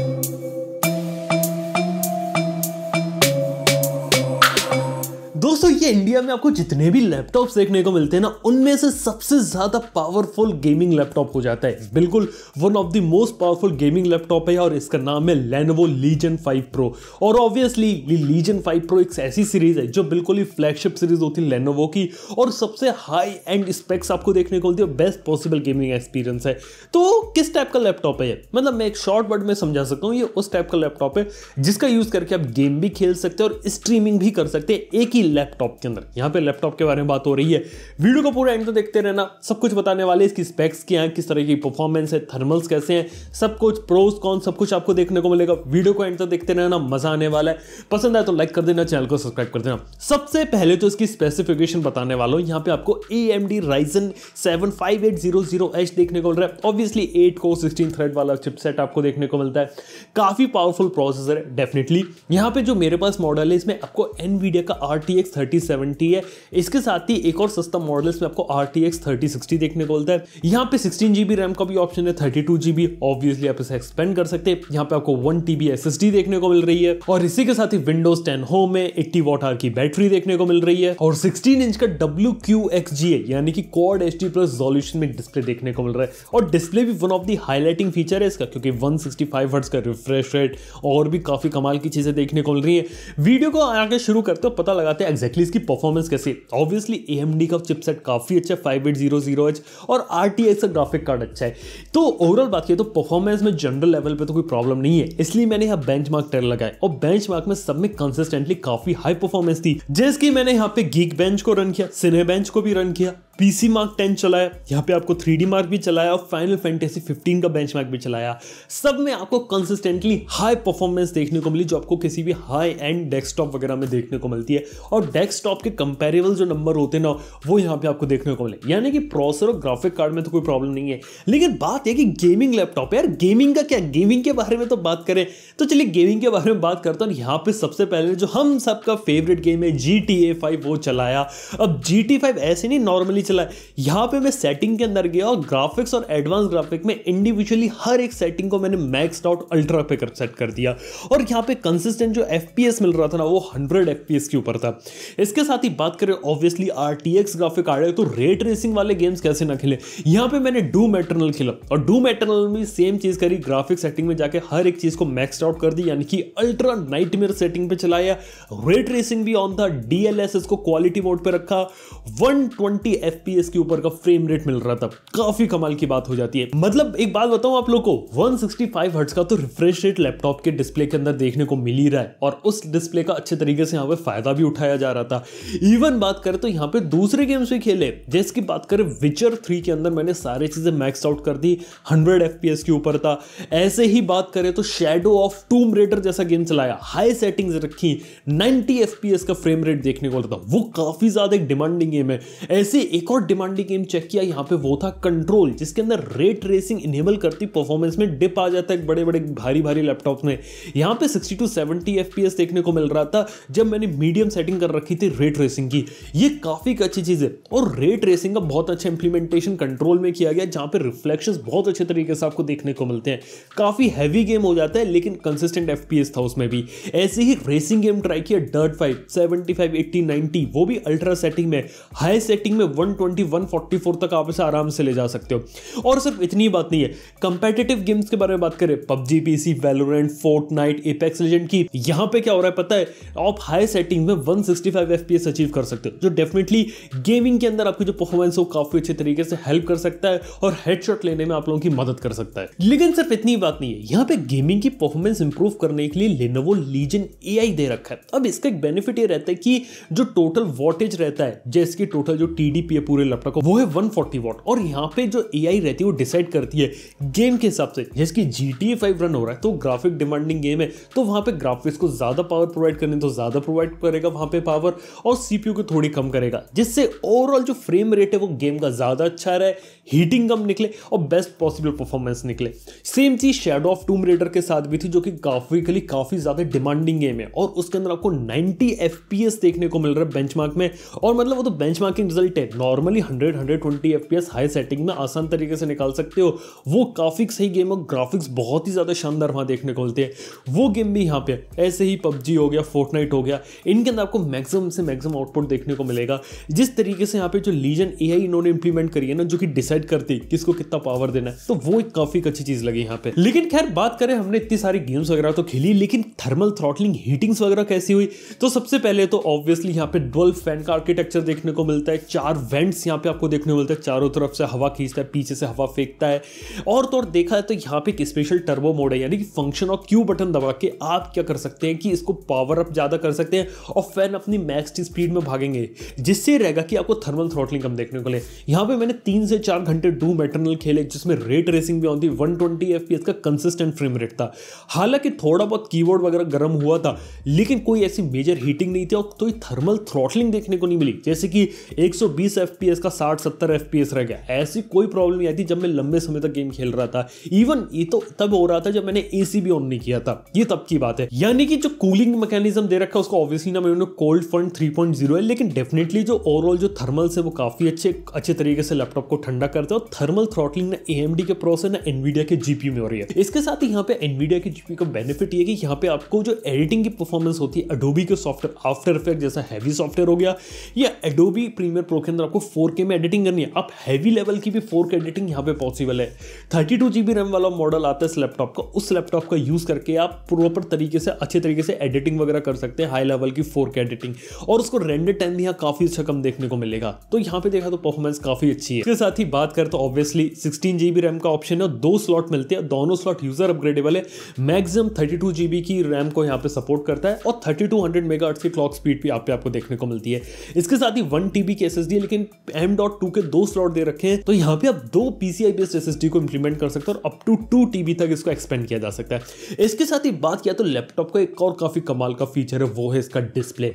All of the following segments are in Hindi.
thank you दोस्तों ये इंडिया में आपको जितने भी लैपटॉप्स देखने को मिलते हैं ना उनमें से सबसे ज़्यादा पावरफुल गेमिंग लैपटॉप हो जाता है बिल्कुल one of the most powerful gaming laptop है और इसका नाम है लेनोवो लीजन 5 प्रो और ऑब्वियसली लीजन 5 प्रो एक ऐसी सीरीज है जो बिल्कुल ही फ्लैगशिप सीरीज होती है लेनोवो की और सबसे हाई एंड स्पेक्स आपको देखने को मिलती है बेस्ट पॉसिबल गेमिंग एक्सपीरियंस है तो किस टाइप का लैपटॉप है मतलब मैं एक शॉर्ट वर्ड में समझा सकता हूँ ये उस टाइप का लैपटॉप है जिसका यूज करके आप गेम भी खेल सकते हैं और स्ट्रीमिंग भी कर सकते हैं एक ही लैपटॉप के अंदर यहाँ पे लैपटॉप के बारे में बात हो रही है वीडियो को पूरा एंड तो देखते रहना सब कुछ बताने वाले इसकी स्पेक्स क्या है किस तरह की परफॉर्मेंस है थर्मल्स कैसे हैं सब कुछ प्रोज कौन सब कुछ आपको देखने को मिलेगा वीडियो को एंड तो देखते रहना मजा आने वाला है पसंद आए तो लाइक कर देना चैनल को सब्सक्राइब कर देना सबसे पहले तो इसकी स्पेसिफिकेशन बताने वाला हूँ यहाँ पे आपको A M D Ryzen seven five eight zero zero H देखने को मिल रहा है obviously eight core sixteen thread वाला चिपसेट आपको देखने को मिलता है काफ़ी पावरफुल प्रोसेसर है डेफिनेटली यहाँ पे जो मेरे पास मॉडल है इसमें आपको एनवीडिया का आर टी एक्स 3070 है इसके साथ ही एक और सस्ता मॉडल्स में आपको R T X thirty sixty देखने को मिलता है यहाँ पे सिक्सटीन जीबी रैम का भी ऑप्शन है थर्टी टू जीबी ऑब्वियसली आप इसे एक्सपेंड कर सकते हैं यहाँ पे आपको वन टीबी डी देखने को मिल रही है और इसी के साथ ही विंडोज टेन होम में एट्टी वॉट आर की बैटरी देखने को मिल रही है और सिक्सटीन इंच का डब्ल्यू क्यू एक्स जी है यानी कि quad H D plus resolution में डिस्प्ले देखने को मिल रहा है और डिस्प्ले भी one of the highlighting feature है इसका क्योंकि वन सिक्सटी फाइव हर्ट्स का रिफ्रेश रेट और भी काफी कमाल की चीजें देखने को मिल रही है वीडियो को आगे शुरू करते हो पता लगाते एग्जैक्टली इसकी परफॉर्मेंस कैसी ऑब्वियसली ए एम डी का चिपसेट काफ़ी अच्छा है five eight zero zero H और आर टी एक्स का ग्राफिक कार्ड अच्छा है तो ओवरऑल बात की तो परफॉर्मेंस में जनरल लेवल पर तो कोई प्रॉब्लम नहीं है इसलिए मैंने यहाँ बेंच मार्क टेन लगाए और बेंच मार्क में सब में कंसिस्टेंटली काफ़ी हाई परफॉर्मेंस थी जैसे कि मैंने यहाँ पे गीक बेंच को रन किया सिने बेंच को भी रन किया पीसी मार्क टेन चलाया यहाँ पे आपको थ्री मार्क भी चलाया और फाइनल फैंटेसी फिफ्टीन का बेंच भी चलाया सब में आपको कंसिस्टेंटली हाई परफॉर्मेंस देखने को मिली जो आपको किसी भी हाई एंड डेस्कटॉप वगैरह में देखने को मिलती है और डेस्कटॉप के कंपेरेबल जो नंबर होते हैं ना वो यहाँ पे आपको देखने को मिले यानी कि प्रोसेसर और ग्राफिक कार्ड में तो कोई प्रॉब्लम नहीं है लेकिन बात यह कि गेमिंग लैपटॉप यार गेमिंग का क्या गेमिंग के बारे में तो बात करें तो चलिए गेमिंग के बारे में बात करता हूँ यहाँ पे सबसे पहले जो हम सबका फेवरेट गेम है जी टी ए फाइव वो चलाया अब जी टी फाइव ऐसे नहीं नॉर्मली चला है यहाँ पे मैं सेटिंग के अंदर गया और ग्राफिक्स और एडवांस ग्राफिक में इंडिविजुअली हर एक सेटिंग को मैंने मैक्स आउट अल्ट्रा पे कर सेट कर दिया और यहाँ पे कंसिस्टेंट जो एफ मिल रहा था ना वो हंड्रेड एफ के ऊपर था इसके साथ ही बात करें ऑब्वियसली आर ग्राफिक आ रहे तो रेट रेसिंग वाले गेम्स कैसे ना खेले यहाँ पे मैंने डू मेटरनल खेला और डू मेटरनल में सेम चीज़ करी ग्राफिक सेटिंग में जाके हर एक चीज़ को मैक्स आउट कर दी यानी कि अल्ट्रा नाइट सेटिंग पे चलाया रेट रेसिंग भी ऑन था डीएलएस को क्वालिटी मोड पे रखा 120 एफ एफपीएस के ऊपर का फ्रेम रेट मिल रहा था काफी कमाल की बात हो जाती है मतलब एक बात बताऊं आप लोग को 165 हर्ट्ज का तो रिफ्रेश रेट लैपटॉप के डिस्प्ले के अंदर देखने को मिल ही रहा है और उस डिस्प्ले का अच्छे तरीके से यहाँ पे फायदा भी उठाया जा रहा था इवन बात करें तो यहाँ पे दूसरे गेम्स भी खेले जैसे की बात करें विचर थ्री के अंदर मैंने सारे चीजें मैक्स आउट कर दी हंड्रेड एफ के ऊपर था ऐसे ही बात करें तो शेडो ऑफ टूम रेटर जैसा गेम चलाया हाई सेटिंग्स रखी नाइनटी एफ का फ्रेम रेट देखने को मिलता वो काफी ज्यादा एक डिमांडिंग गेम है ऐसे एक और डिमांडिंग गेम चेक किया यहाँ पे वो था कंट्रोल जिसके अंदर रेट रेसिंग इनेबल करती परफॉर्मेंस में डिप आ जाता है बड़े बड़े भारी भारी लैपटॉप में यहाँ पे 60 टू 70 एफ देखने को मिल रहा था जब मैंने मीडियम सेटिंग कर रखी थी रेट रेसिंग की ये काफ़ी अच्छी चीज़ है और रेट रेसिंग का बहुत अच्छा इंप्लीमेंटेशन कंट्रोल में किया गया जहाँ पे रिफ्लेक्शन बहुत अच्छे तरीके से आपको देखने को मिलते हैं काफ़ी हैवी गेम हो जाता है लेकिन कंसिस्टेंट एफ था उसमें भी ऐसे ही रेसिंग गेम ट्राई किया Dirt five seventy five eighty ninety वो भी अल्ट्रा सेटिंग में हाई सेटिंग में वन 120 144 तक आप इसे आराम से ले जा सकते हो और सिर्फ इतनी बात नहीं है कंपेटेटिव गेम्स के बारे में बात करें PUBG, PC, Valorant, Fortnite, Apex Legend की यहाँ पे क्या हो रहा है पता है आप हाई सेटिंग में 165 FPS अचीव कर सकते हो जो डेफिनेटली गेमिंग के अंदर आपकी जो परफॉर्मेंस हो काफी अच्छे तरीके से हेल्प कर सकता है और हेडशॉट लेने में आप लोगों की मदद कर सकता है लेकिन सिर्फ इतनी बात नहीं है यहाँ पे गेमिंग की परफॉर्मेंस इंप्रूव करने के लिए लेनोवो लीजन ए दे रखा है अब इसका एक बेनिफिट ये रहता है कि जो टोटल वॉटेज रहता है जैसे कि टोटल जो टी है पूरे लैपटॉप को वो है 140 फोर्टी वॉट और यहाँ पे जो ए रहती है वो डिसाइड करती है गेम के हिसाब से जिसकी जी टी फाइव रन हो रहा है तो ग्राफिक डिमांडिंग गेम है तो वहाँ पे ग्राफिक्स को ज़्यादा पावर प्रोवाइड करने तो ज़्यादा प्रोवाइड करेगा वहाँ पे पावर और सी को थोड़ी कम करेगा जिससे ओवरऑल जो फ्रेम रेट है वो गेम का ज़्यादा अच्छा रहे हीटिंग कम निकले और बेस्ट पॉसिबल परफॉर्मेंस निकले सेम चीज़ शेडो ऑफ टूम रेडर के साथ भी थी जो कि ग्राफिकली काफ़ी ज़्यादा डिमांडिंग गेम है और उसके अंदर आपको नाइनटी एफ देखने को मिल रहा है बेंच में और मतलब वो तो बेंच रिजल्ट है नॉर्मली 100 120 एफ हाई सेटिंग में आसान तरीके से निकाल सकते हो वो काफ़ी सही गेम और ग्राफिक्स बहुत ही ज़्यादा शानदार वहाँ देखने को मिलते हैं वो गेम भी यहाँ पे ऐसे ही पबजी हो गया फोर्टनाइट हो गया इनके अंदर आपको मैक्सिमम से मैक्सिमम आउटपुट देखने को मिलेगा जिस तरीके से यहाँ पे जो लीजन ए इन्होंने इंप्लीमेंट करी है ना जो कि डिसाइड करती है किसको कितना पावर देना है तो वो एक काफ़ी अच्छी चीज़ लगी यहाँ पे लेकिन खैर बात करें हमने इतनी सारी गेम्स वगैरह तो खेली लेकिन थर्मल थ्रॉटलिंग हीटिंग्स वगैरह कैसी हुई तो सबसे पहले तो ऑब्वियसली यहाँ पे डुअल फैन का आर्किटेक्चर देखने को मिलता है चार वेंट्स यहाँ पे आपको देखने मिलते हैं चारों तरफ से हवा खींचता है पीछे से हवा फेंकता है और तो और देखा है तो यहाँ पे एक स्पेशल टर्बो मोड है यानी कि फंक्शन और क्यू बटन दबा के आप क्या कर सकते हैं कि इसको पावर अप ज़्यादा कर सकते हैं और फैन अपनी मैक्स स्पीड में भागेंगे जिससे रहेगा कि आपको थर्मल थ्रॉटलिंग कम देखने को मिले यहाँ पर मैंने तीन से चार घंटे डू मेटरनल खेले जिसमें रेट रेसिंग भी आती वन ट्वेंटी एफ का कंसिस्टेंट फ्रेम रेट था हालांकि थोड़ा बहुत कीबोर्ड वगैरह गर्म हुआ था लेकिन कोई ऐसी मेजर हीटिंग नहीं थी और कोई थर्मल थ्रॉटलिंग देखने को नहीं मिली जैसे कि 120 सौ एफ का साठ सत्तर एफ रह गया ऐसी कोई प्रॉब्लम नहीं आती जब मैं लंबे समय तक गेम खेल रहा था इवन ये तो तब हो रहा था जब मैंने ए भी ऑन नहीं किया था ये तब की बात है यानी कि जो कूलिंग मैकेनिज्म दे रखा है उसको ऑब्वियसली ना मैंने कोल्ड फंड थ्री है लेकिन डेफिनेटली जो ओवरऑल जो थर्मल से वो काफ़ी अच्छे अच्छे तरीके से लैपटॉप को ठंडा करते हैं थर्मल थ्रॉटलिंग ना ए के प्रोस है ना एनवीडिया के जीपी में हो रही है इसके साथ ही यहाँ पे एनवीडिया के जीपी का बेनिफिट ये कि यहाँ पे आपको जो एडिटिंग की परफॉर्मेंस होती है अडोबी के सॉफ्टवेयर आफ्टर इफेक्ट जैसा हैवी सॉफ्टवेयर हो गया या एडोबी प्रीमियर प्रो के अंदर आपको फोर में एडिटिंग करनी है आप हैवी लेवल की भी फोर एडिटिंग यहाँ पे पॉसिबल है थर्टी टू जी रैम वाला मॉडल आता है इस लैपटॉप का उस लैपटॉप का यूज़ करके आप प्रॉपर तरीके से अच्छे तरीके से एडिटिंग वगैरह कर सकते हैं हाई लेवल की फोर एडिटिंग और उसको रेंडर टाइम भी यहाँ काफ़ी अच्छा कम देखने को मिलेगा तो यहाँ पे देखा तो परफॉर्मेंस काफ़ी अच्छी है इसके साथ ही बात करें तो ऑब्वियसली सिक्सटीन जी रैम का ऑप्शन है दो स्लॉट मिलते हैं दोनों स्लॉट यूज़र अपग्रेडेबल है मैक्सिमम थर्टी टू की रैम को यहाँ पे सपोर्ट करता है और थर्टी टू हंड्रेड की क्लॉक स्पीड भी आप पे आपको देखने को मिलती है इसके साथ ही वन टी की एस है लेकिन एम डॉट टू के दो स्लॉट दे रखे हैं तो यहाँ पे आप दो पीसीआई बेस्ड एस को इंप्लीमेंट कर सकते हो और अप टू टू टीबी तक इसको एक्सपेंड किया जा सकता है इसके साथ ही बात किया तो लैपटॉप का एक और काफ़ी कमाल का फीचर है वो है इसका डिस्प्ले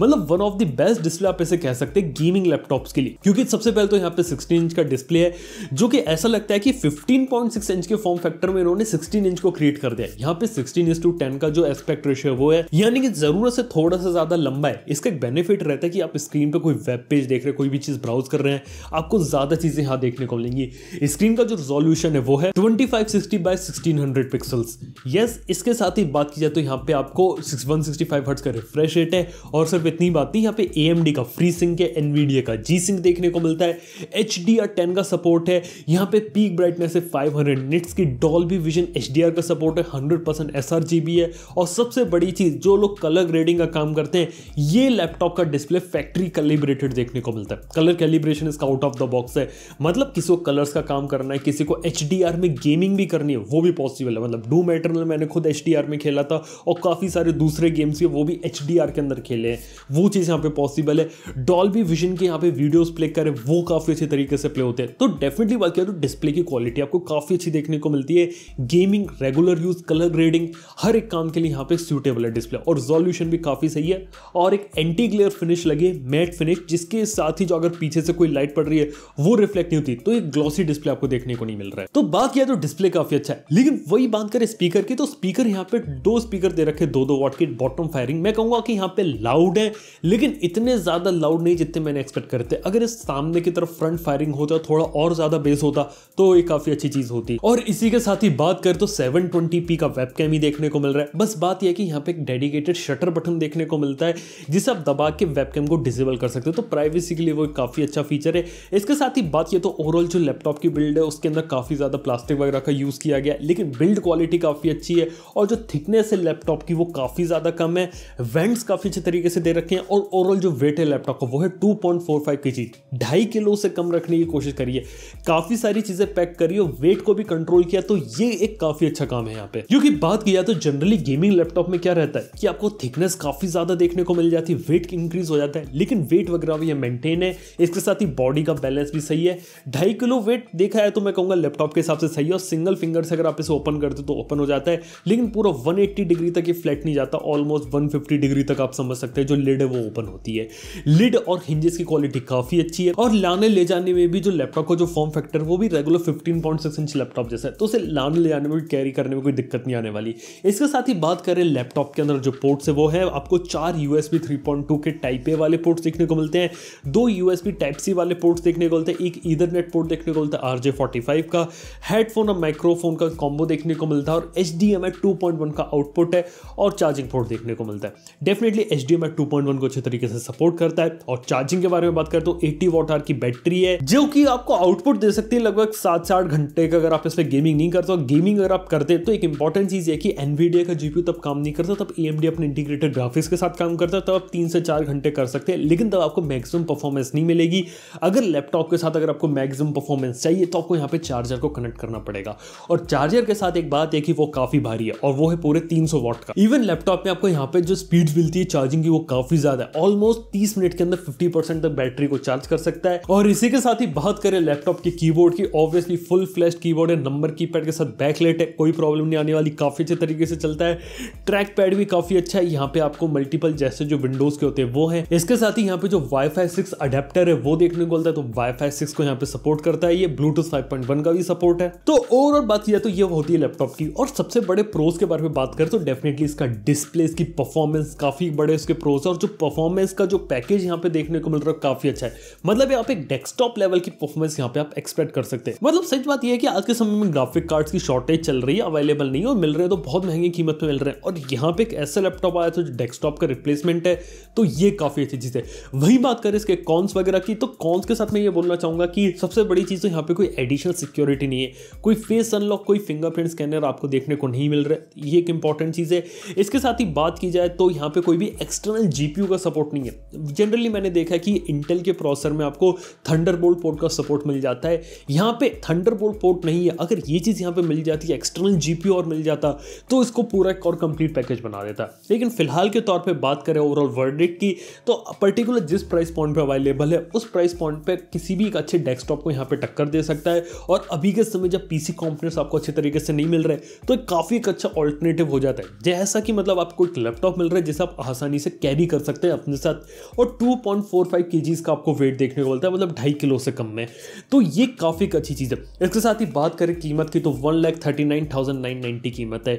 मतलब one of the best display आप इसे कह सकते हैं गेमिंग लैपटॉप्स के लिए क्योंकि सबसे पहले तो यहाँ पे सिक्सटीन इंच का डिस्प्ले है जो कि ऐसा लगता है कि फिफ्टीन इंच के फॉर्म फैक्टर में इन्होंने सिक्सटीन इंच को क्रिएट कर दिया यहाँ पे सिक्सटीन इंस टू 10 का जो एस्पेक्ट रेशियो वो है यानी कि जरूरत से थोड़ा सा ज्यादा लंबा है इसका एक बेनिफिट रहता है कि आप स्क्रीन पर कोई वेब पेज देख रहे कोई भी चीज़ ब्राउज कर रहे हैं आपको ज़्यादा चीज़ें यहाँ देखने को मिलेंगी स्क्रीन का जो रिजोल्यूशन है वो है twenty five sixty by sixteen hundred pixels yes इसके साथ ही बात की जाए तो यहाँ पे आपको six one sixty five hertz का रिफ्रेश रेट है और सिर्फ इतनी बात नहीं यहाँ पे ए एम डी का फ्री सिंक है एनवीडिया का जी सिंक देखने को मिलता है एच डी आर टेन का सपोर्ट है यहाँ पे पीक ब्राइटनेस है फाइव हंड्रेड निट्स की डॉल भी विजन एच डी आर का सपोर्ट है hundred percent S R G B है और सबसे बड़ी चीज़ जो लोग कलर ग्रेडिंग का काम करते हैं ये लैपटॉप का डिस्प्ले फैक्ट्री कैलिब्रेटेड देखने को मिलता है कलर कैलिब्रेशन इसका आउट ऑफ द बॉक्स है मतलब किसी को कलर्स का काम करना है किसी को एच में गेमिंग भी करनी है वो भी पॉसिबल है मतलब डू एटर्नल मैंने खुद एच में खेला था और काफ़ी सारे दूसरे गेम्स भी वो भी एच के अंदर खेले हैं वो चीज़ यहाँ पे पॉसिबल है भी विजन के यहाँ पे वीडियोज प्ले करें वो काफ़ी अच्छे तरीके से प्ले होते हैं तो डेफिनेटली बात करें तो डिस्प्ले की क्वालिटी आपको काफ़ी अच्छी देखने को मिलती है gaming regular use colour grading हर एक काम के लिए यहाँ पे सूटेबल है डिस्प्ले और रिजोल्यूशन भी काफ़ी सही है और एक एंटी ग्लेयर फिनिश लगे मैट फिनिश जिसके साथ ही जो अगर अगर पीछे से कोई लाइट पड़ रही है वो रिफ्लेक्ट नहीं होती तो एक ग्लॉसी डिस्प्ले आपको देखने को नहीं मिल रहा है तो बात किया तो डिस्प्ले काफी अच्छा है लेकिन वही बात करें स्पीकर की तो स्पीकर यहाँ पे दो स्पीकर दे रखे दो दो वॉट की बॉटम फायरिंग मैं कहूंगा कि यहाँ पे लाउड है लेकिन इतने ज्यादा लाउड नहीं जितने मैंने एक्सपेक्ट करे थे अगर इस सामने की तरफ फ्रंट फायरिंग होता थोड़ा और ज्यादा बेस होता तो ये काफी अच्छी चीज होती और इसी के साथ ही बात करें तो सेवन का वेबकैम ही देखने को मिल रहा है बस बात यह कि यहाँ पे एक डेडिकेटेड शटर बटन देखने को मिलता है जिसे आप दबा के वेबकैम को डिसेबल कर सकते हो तो प्राइवेसी के लिए वो काफ़ी अच्छा फीचर है इसके साथ ही बात ये तो ओवरऑल जो लैपटॉप की बिल्ड है उसके अंदर काफ़ी ज़्यादा प्लास्टिक वगैरह का यूज़ किया गया लेकिन बिल्ड क्वालिटी काफ़ी अच्छी है और जो थिकनेस है लैपटॉप की वो काफ़ी ज़्यादा कम है वेंट्स काफ़ी अच्छे तरीके से दे रखे हैं और ओवरऑल जो वेट है लैपटॉप का वो है टू पॉइंट फोर फाइव के जी ढाई किलो से कम रखने की कोशिश करिए काफ़ी सारी चीज़ें पैक करिए वेट को भी कंट्रोल किया तो ये एक काफ़ी अच्छा काम है यहाँ पे क्योंकि बात किया तो जनरली गेमिंग लैपटॉप में क्या रहता है कि आपको थिकनेस काफ़ी ज़्यादा देखने को मिल जाती है वेट इंक्रीज हो जाता है लेकिन वेट वगैरह भी यह मेंटेन है इसके साथ ही बॉडी का बैलेंस भी सही है ढाई किलो वेट देखा है तो मैं कहूँगा लैपटॉप के हिसाब से सही है और सिंगल फिंगर से अगर आप इसे ओपन करते तो ओपन हो जाता है लेकिन पूरा वन डिग्री तक ये फ्लैट नहीं जाता ऑलमोस्ट वन डिग्री तक आप समझ सकते हैं जो लिड है वो ओपन होती है लिड और हिंजेस की क्वालिटी काफ़ी अच्छी है और लाने ले जाने में भी जो लैपटॉप का जो फॉर्म फैक्टर वो भी regular fifteen point six inch laptop जैसा है तो उसे लाने ले जाने में कैरी करने में कोई दिक्कत नहीं आने वाली इसके साथ ही बात करें लैपटॉप के अंदर जो पोर्ट्स है वो है आपको चार यूएसबी 3.2 के टाइप ए वाले पोर्ट्स देखने को मिलते हैं दो यू यूएसबी टाइप सी वाले पोर्ट्स देखने को मिलते हैं एक ईदर नेट पोर्ट देखने को मिलता है आर जे फोर्टी फाइव का हेडफोन और माइक्रोफोन का कॉम्बो देखने को मिलता है और H D M I two point one का आउटपुट है और चार्जिंग पोर्ट देखने को मिलता है definitely H D M I two point one को अच्छे तरीके से सपोर्ट करता है और चार्जिंग के बारे में बात करें तो एट्टी वॉट आर की बैटरी है जो कि आपको आउटपुट दे सकती है लगभग सात से आठ घंटे का अगर आप इस पर गेमिंग नहीं करते और गेमिंग अगर आप करते तो एक इंपॉर्टेंट चीज़ है कि एनवीडिया का जीपीयू तब काम नहीं करता तब ई एम डी अपने इंटीग्रेटेड ग्राफिक्स के साथ काम करता है तब आप तीन से चार घंटे कर सकते हैं लेकिन तब आपको मैक्सिमम परफॉर्मेंस नहीं नहीं मिलेगी अगर लैपटॉप के साथ अगर आपको मैक्सिमम परफॉर्मेंस चाहिए तो आपको यहाँ पे चार्जर को कनेक्ट करना पड़ेगा और चार्जर के साथ एक बात है कि वो काफ़ी भारी है और वो है पूरे 300 वॉट का इवन लैपटॉप में आपको यहाँ पे जो स्पीड मिलती है चार्जिंग की वो काफ़ी ज़्यादा है ऑलमोस्ट तीस मिनट के अंदर फिफ्टी तक बैटरी को चार्ज कर सकता है और इसी के साथ ही बात करें लैपटॉप के कीबोर्ड की ऑब्वियसली फुल फ्लैश कीबोर्ड है नंबर कीपैड के साथ बैकलेट है कोई प्रॉब्लम नहीं आने वाली काफ़ी अच्छे तरीके से चलता है ट्रैक पैड भी काफ़ी अच्छा है यहाँ पे आपको मल्टीपल जैसे जो विंडोज के होते हैं वो है इसके साथ ही यहाँ पे जो वाई फाई सिक्स एडेप्टर है वो देखने को मिलता है तो वाईफाई 6 को यहाँ पे सपोर्ट करता है ये ब्लूटूथ 5.1 का भी सपोर्ट है तो ओवरऑल बात किया तो ये होती है लैपटॉप की और सबसे बड़े प्रोज के बारे में बात करें तो डेफिनेटली इसका डिस्प्ले इसकी परफॉर्मेंस काफी बड़े इसके प्रोज है और जो परफॉर्मेंस का जो पैकेज यहाँ पे देखने को मिल रहा है काफी अच्छा है मतलब यहाँ पे डेस्कटॉप लेवल की परफॉर्मेंस यहाँ पे आप एक्सपेक्ट कर सकते हैं मतलब सच बात यह है कि आज के समय में ग्राफिक कार्ड की शॉर्टेज चल रही है अवेलेबल नहीं और मिल रहे तो बहुत महंगी कीमत में मिल रहे हैं और यहाँ पे एक ऐसा लैपटॉप आया था जो डेस्कटॉप का रिप्लेसमेंट है तो ये काफी अच्छी चीज है वही बात करें इसके कॉन्स वगैरह की तो कॉन्स के साथ मैं ये बोलना चाहूंगा कि सबसे बड़ी चीज़ तो यहाँ पे कोई एडिशनल सिक्योरिटी नहीं है कोई फेस अनलॉक कोई फिंगरप्रिंट स्कैनर आपको देखने को नहीं मिल रहा है ये एक इंपॉर्टेंट चीज़ है इसके साथ ही बात की जाए तो यहाँ पे कोई भी एक्सटर्नल जीपीयू का सपोर्ट नहीं है जनरली मैंने देखा है कि इंटेल के प्रोसेसर में आपको थंडर पोर्ट का सपोर्ट मिल जाता है यहाँ पे थंडर पोर्ट नहीं है अगर ये चीज़ यहाँ पे मिल जाती है एक्सटर्नल जी और मिल जाता तो इसको पूरा एक और कंप्लीट पैकेज बना देता लेकिन फिलहाल के तौर पर बात करें ओवरऑल वर्डिक की तो पर्टिकुलर जिस प्राइस पॉइंट पर अवेलेबल भले मतलब उस प्राइस पॉइंट पर किसी भी एक अच्छे डेस्कटॉप को यहाँ पर टक्कर दे सकता है और अभी के समय जब पी सी आपको अच्छे तरीके से नहीं मिल रहे तो एक काफ़ी एक अच्छा ऑल्टरनेटिव हो जाता है जैसा कि मतलब आपको एक लैपटॉप मिल रहा है जिसे आप आसानी से कैरी कर सकते हैं अपने साथ और टू पॉइंट फोर फाइव के का आपको वेट देखने को मिलता है मतलब ढाई किलो से कम में तो ये काफ़ी अच्छी चीज़ है इसके साथ ही बात करें कीमत की तो one lakh thirty nine thousand nine ninety कीमत है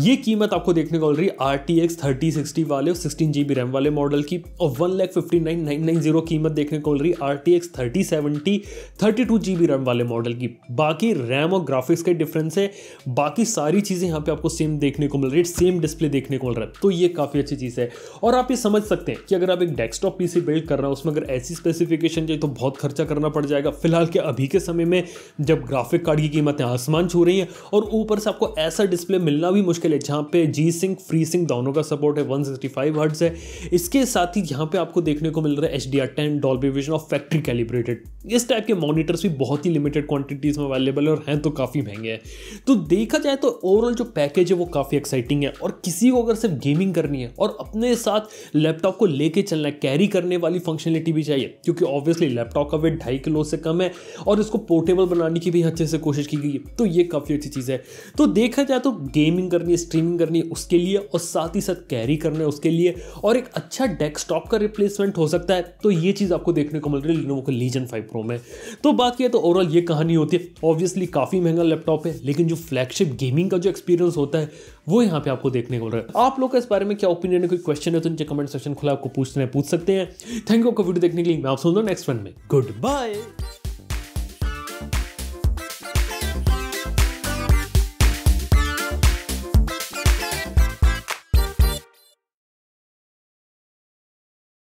ये कीमत आपको देखने को मिल रही है R T X thirty sixty वाले और सिक्सटीन जी बी रैम वाले मॉडल की और one lakh fifty nine nine nine zero कीमत देख देखने को मिल रही R T X thirty seventy thirty two G B RAM वाले मॉडल की बाकी रैम और ग्राफिक्स के डिफरेंस है बाकी सारी चीज़ें यहाँ पे आपको सेम देखने को मिल रही है सेम डिस्प्ले देखने को मिल रहा है तो ये काफ़ी अच्छी चीज़ है और आप ये समझ सकते हैं कि अगर आप एक डेस्कटॉप पी सी बिल्ड कर रहे हो उसमें अगर ऐसी स्पेसिफिकेशन चाहिए तो बहुत खर्चा करना पड़ जाएगा फिलहाल के अभी के समय में जब ग्राफिक कार्ड की कीमतें आसमान छू रही हैं और ऊपर से आपको ऐसा डिस्प्ले मिलना भी मुश्किल है जहाँ पे जी सिंह फ्री सिंह दोनों का सपोर्ट है वन सिक्सटी फाइव हर्ट्स है इसके साथ ही यहाँ पे आपको देखने को मिल रहा है एच डी आर टेन डॉल डॉल्बी विजन और फैक्ट्री कैलिब्रेटेड इस टाइप के मॉनिटर्स भी बहुत ही लिमिटेड क्वांटिटीज़ में अवेलेबल है और हैं तो काफ़ी महंगे हैं तो देखा जाए तो ओवरऑल जो पैकेज है वो काफ़ी एक्साइटिंग है और किसी को अगर सिर्फ गेमिंग करनी है और अपने साथ लैपटॉप को लेके चलना है कैरी करने वाली फंक्शनलिटी भी चाहिए क्योंकि ऑब्वियसली लैपटॉप का वेट ढाई किलो से कम है और इसको पोर्टेबल बनाने की भी अच्छे से कोशिश की गई है तो ये काफ़ी अच्छी चीज़ है तो देखा जाए तो गेमिंग करनी है स्ट्रीमिंग करनी है उसके लिए और साथ ही साथ कैरी करना है उसके लिए और एक अच्छा डेस्कटॉप का रिप्लेसमेंट हो सकता है तो ये चीज़ आपको आपको देखने को मिल रही है लिनोवो के लीजन फाइव प्रो में तो बात यह तो ओवरऑल ये कहानी होती है ऑब्वियसली काफ़ी महंगा लैपटॉप है लेकिन जो फ्लैगशिप गेमिंग का जो एक्सपीरियंस होता है वो यहाँ पे आपको देखने को मिल रहा है आप लोग का इस बारे में क्या ओपिनियन है कोई क्वेश्चन है तो नीचे कमेंट सेक्शन खुला आपको पूछते हैं पूछ सकते हैं थैंक यू आपको वीडियो देखने के लिए मैं आप सुन रहा हूँ नेक्स्ट वन में गुड बाय